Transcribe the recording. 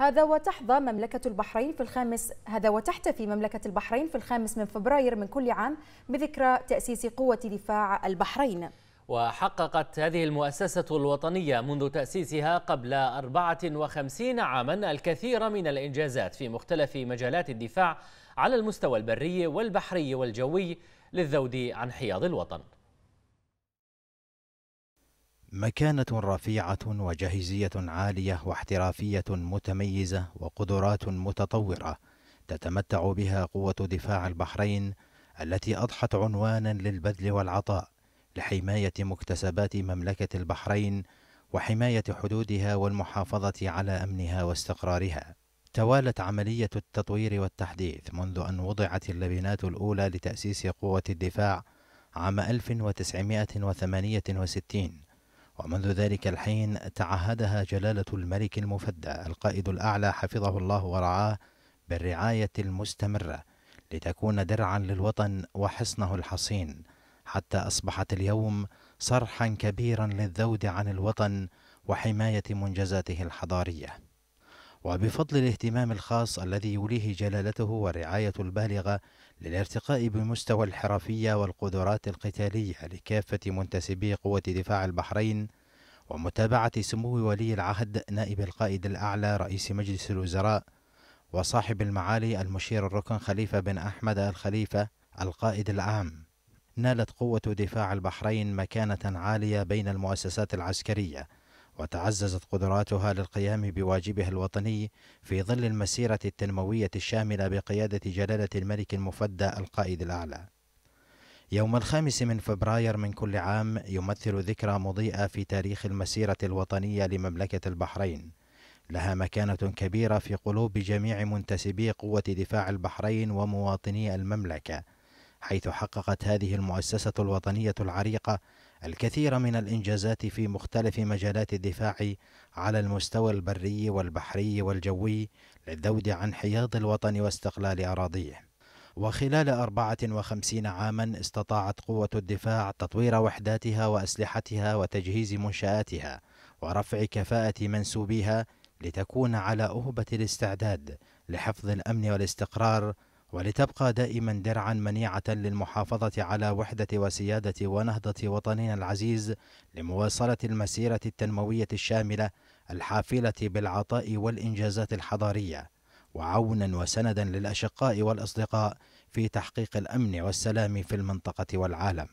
هذا وتحظى مملكة البحرين في الخامس هذا وتحتفي مملكة البحرين في الخامس من فبراير من كل عام بذكرى تأسيس قوة دفاع البحرين. وحققت هذه المؤسسة الوطنية منذ تأسيسها قبل 54 عاما الكثير من الإنجازات في مختلف مجالات الدفاع على المستوى البري والبحري والجوي للذود عن حياض الوطن مكانة رفيعة وجاهزية عالية واحترافية متميزة وقدرات متطورة تتمتع بها قوة دفاع البحرين التي أضحت عنوانا للبذل والعطاء لحماية مكتسبات مملكة البحرين وحماية حدودها والمحافظة على أمنها واستقرارها. توالت عملية التطوير والتحديث منذ أن وضعت اللبنات الأولى لتأسيس قوة الدفاع عام 1968 ومنذ ذلك الحين تعهدها جلالة الملك المفدى القائد الأعلى حفظه الله ورعاه بالرعاية المستمرة لتكون درعا للوطن وحصنه الحصين حتى أصبحت اليوم صرحا كبيرا للذود عن الوطن وحماية منجزاته الحضارية وبفضل الاهتمام الخاص الذي يوليه جلالته والرعاية البالغة للارتقاء بمستوى الحرفية والقدرات القتالية لكافة منتسبي قوة دفاع البحرين ومتابعة سمو ولي العهد نائب القائد الأعلى رئيس مجلس الوزراء وصاحب المعالي المشير الركن خليفة بن أحمد الخليفة القائد العام نالت قوة دفاع البحرين مكانة عالية بين المؤسسات العسكرية وتعززت قدراتها للقيام بواجبها الوطني في ظل المسيرة التنموية الشاملة بقيادة جلالة الملك المفدى القائد الأعلى يوم الخامس من فبراير من كل عام يمثل ذكرى مضيئة في تاريخ المسيرة الوطنية لمملكة البحرين لها مكانة كبيرة في قلوب جميع منتسبي قوة دفاع البحرين ومواطني المملكة حيث حققت هذه المؤسسة الوطنية العريقة الكثير من الإنجازات في مختلف مجالات الدفاع على المستوى البري والبحري والجوي للذود عن حياض الوطن واستقلال أراضيه وخلال 54 عاما استطاعت قوة الدفاع تطوير وحداتها وأسلحتها وتجهيز منشآتها ورفع كفاءة منسوبيها لتكون على أهبة الاستعداد لحفظ الأمن والاستقرار ولتبقى دائما درعا منيعة للمحافظة على وحدة وسيادة ونهضة وطننا العزيز لمواصلة المسيرة التنموية الشاملة الحافلة بالعطاء والإنجازات الحضارية وعونا وسندا للاشقاء والاصدقاء في تحقيق الامن والسلام في المنطقه والعالم